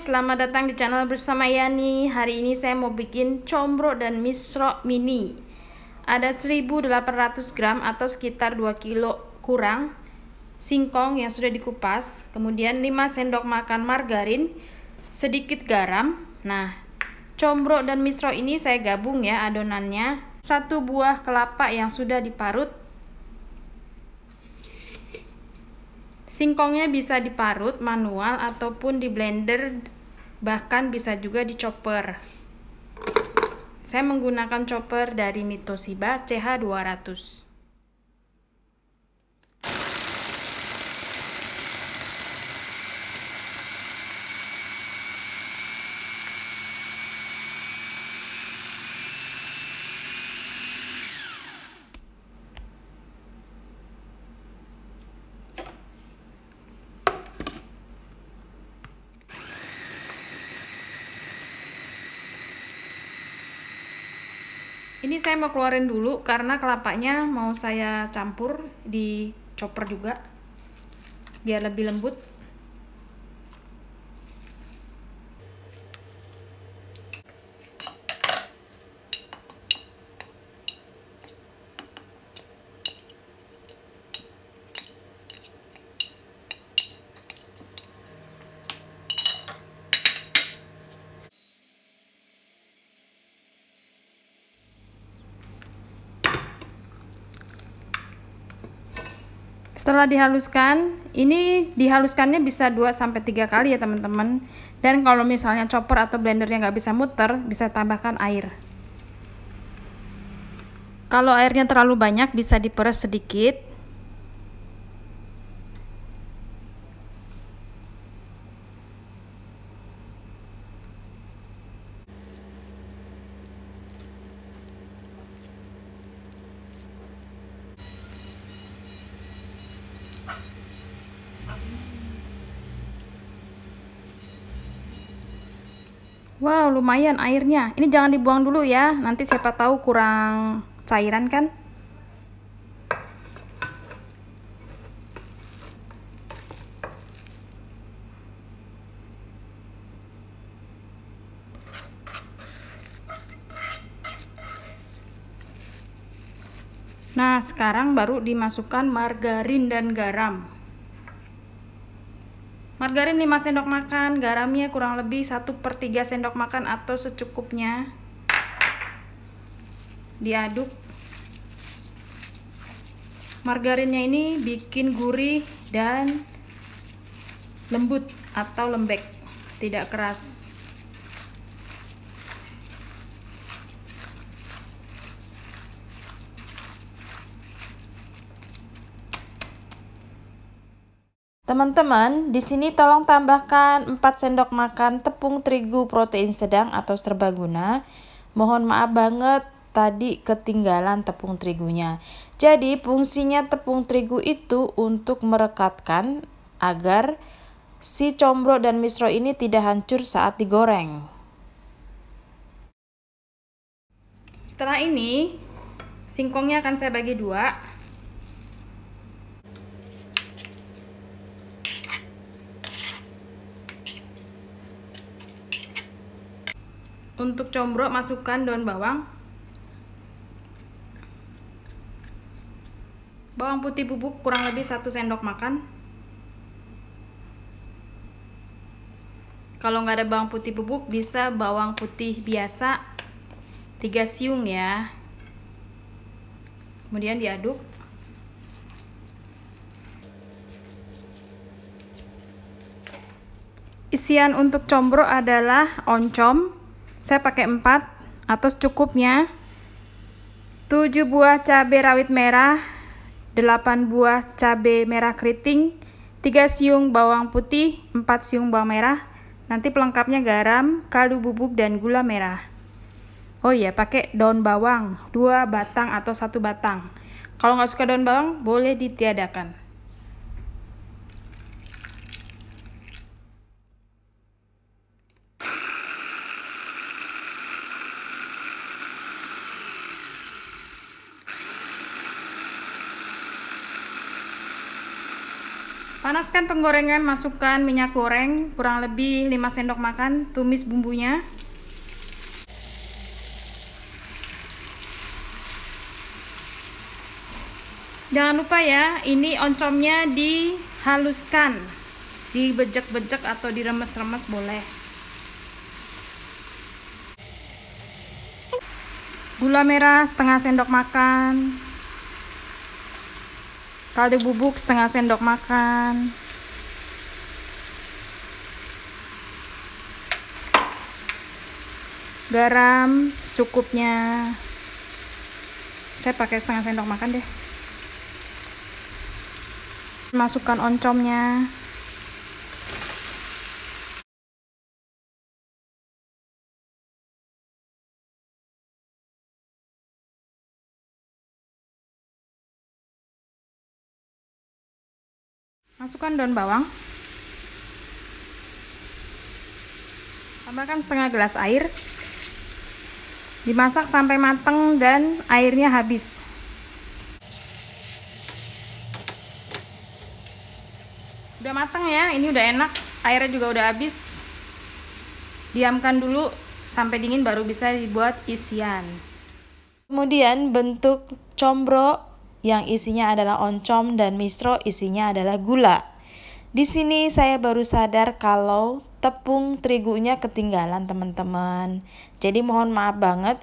selamat datang di channel bersama Yani Hari ini saya mau bikin combro dan misro mini Ada 1800 gram atau sekitar 2 kilo kurang Singkong yang sudah dikupas Kemudian 5 sendok makan margarin Sedikit garam Nah, combro dan misro ini saya gabung ya adonannya Satu buah kelapa yang sudah diparut Singkongnya bisa diparut manual ataupun di blender bahkan bisa juga di chopper. Saya menggunakan chopper dari Mitoshiba CH200. Ini saya mau keluarin dulu karena kelapanya mau saya campur di chopper juga biar lebih lembut. Setelah dihaluskan, ini dihaluskannya bisa 2-3 kali ya teman-teman. Dan kalau misalnya chopper atau blendernya nggak bisa muter, bisa tambahkan air. Kalau airnya terlalu banyak bisa diperes sedikit Wow, lumayan airnya. Ini jangan dibuang dulu ya. Nanti siapa tahu kurang cairan kan? Nah, sekarang baru dimasukkan margarin dan garam. Margarin 5 sendok makan, garamnya kurang lebih 1 per 3 sendok makan atau secukupnya. Diaduk. Margarinnya ini bikin gurih dan lembut atau lembek, tidak keras. Teman-teman, di sini tolong tambahkan 4 sendok makan tepung terigu protein sedang atau serbaguna. Mohon maaf banget tadi ketinggalan tepung terigunya. Jadi, fungsinya tepung terigu itu untuk merekatkan agar si combro dan misro ini tidak hancur saat digoreng. Setelah ini, singkongnya akan saya bagi dua. Untuk combro masukkan daun bawang Bawang putih bubuk kurang lebih 1 sendok makan Kalau nggak ada bawang putih bubuk bisa bawang putih biasa 3 siung ya Kemudian diaduk Isian untuk combro adalah oncom, saya pakai 4 atau secukupnya 7 buah cabai rawit merah 8 buah cabai merah keriting 3 siung bawang putih 4 siung bawang merah nanti pelengkapnya garam, kaldu bubuk, dan gula merah oh iya pakai daun bawang 2 batang atau 1 batang kalau nggak suka daun bawang boleh ditiadakan panaskan penggorengan, masukkan minyak goreng kurang lebih 5 sendok makan, tumis bumbunya. Jangan lupa ya, ini oncomnya dihaluskan, dibejek-bejek atau diremes-remes boleh. Gula merah setengah sendok makan, kaldu bubuk setengah sendok makan garam cukupnya saya pakai setengah sendok makan deh masukkan oncomnya masukkan daun bawang tambahkan setengah gelas air dimasak sampai matang dan airnya habis udah matang ya ini udah enak airnya juga udah habis diamkan dulu sampai dingin baru bisa dibuat isian kemudian bentuk combro yang isinya adalah oncom dan misro isinya adalah gula di sini saya baru sadar kalau tepung terigunya ketinggalan teman-teman. Jadi mohon maaf banget.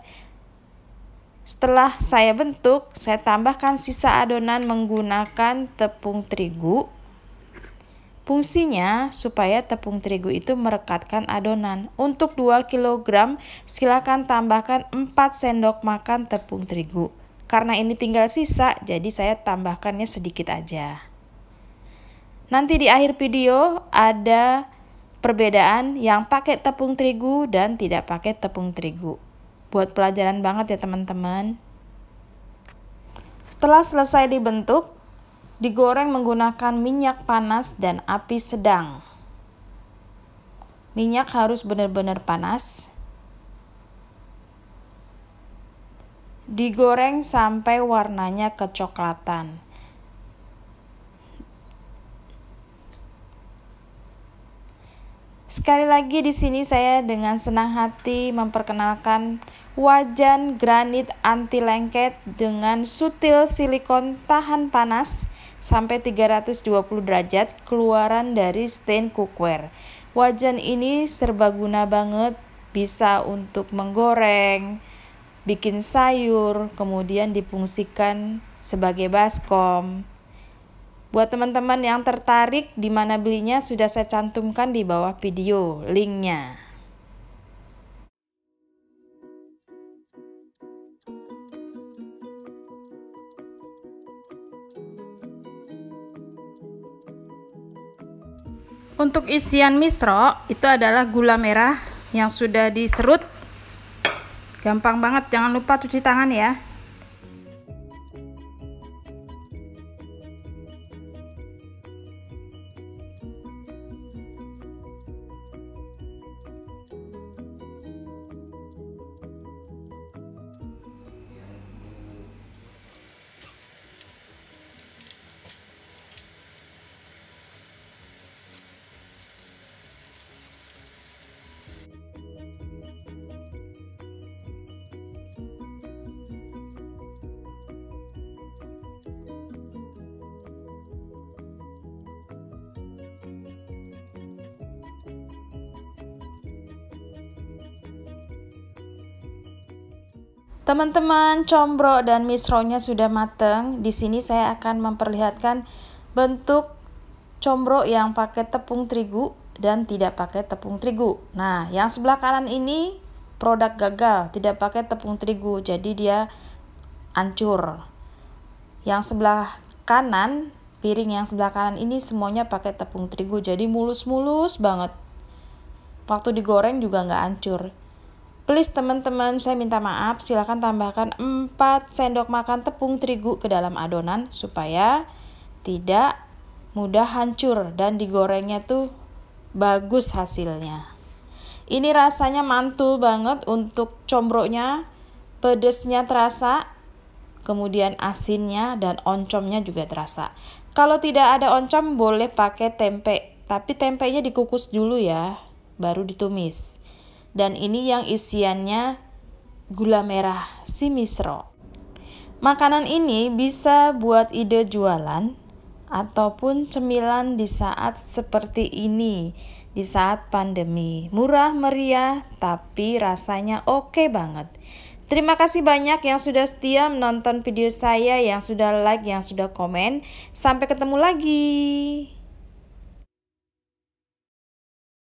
Setelah saya bentuk, saya tambahkan sisa adonan menggunakan tepung terigu. Fungsinya supaya tepung terigu itu merekatkan adonan. Untuk 2 kg, silakan tambahkan 4 sendok makan tepung terigu. Karena ini tinggal sisa, jadi saya tambahkannya sedikit aja. Nanti di akhir video ada perbedaan yang pakai tepung terigu dan tidak pakai tepung terigu. Buat pelajaran banget ya teman-teman. Setelah selesai dibentuk, digoreng menggunakan minyak panas dan api sedang. Minyak harus benar-benar panas. Digoreng sampai warnanya kecoklatan. Sekali lagi di sini saya dengan senang hati memperkenalkan wajan granit anti lengket dengan sutil silikon tahan panas sampai 320 derajat keluaran dari stain cookware. Wajan ini serbaguna banget, bisa untuk menggoreng, bikin sayur, kemudian dipungsikan sebagai baskom. Buat teman-teman yang tertarik di mana belinya sudah saya cantumkan di bawah video linknya. Untuk isian misro itu adalah gula merah yang sudah diserut. Gampang banget, jangan lupa cuci tangan ya. Teman-teman, combro dan misronya sudah mateng. Di sini saya akan memperlihatkan bentuk combro yang pakai tepung terigu dan tidak pakai tepung terigu. Nah, yang sebelah kanan ini produk gagal, tidak pakai tepung terigu, jadi dia hancur. Yang sebelah kanan, piring yang sebelah kanan ini semuanya pakai tepung terigu, jadi mulus-mulus banget. Waktu digoreng juga nggak hancur. Please teman-teman, saya minta maaf, silahkan tambahkan 4 sendok makan tepung terigu ke dalam adonan supaya tidak mudah hancur dan digorengnya tuh bagus hasilnya. Ini rasanya mantul banget untuk combroknya, pedesnya terasa, kemudian asinnya dan oncomnya juga terasa. Kalau tidak ada oncom boleh pakai tempe, tapi tempenya dikukus dulu ya, baru ditumis dan ini yang isiannya gula merah si misro. Makanan ini bisa buat ide jualan ataupun cemilan di saat seperti ini, di saat pandemi. Murah, meriah, tapi rasanya oke okay banget. Terima kasih banyak yang sudah setia menonton video saya, yang sudah like, yang sudah komen. Sampai ketemu lagi.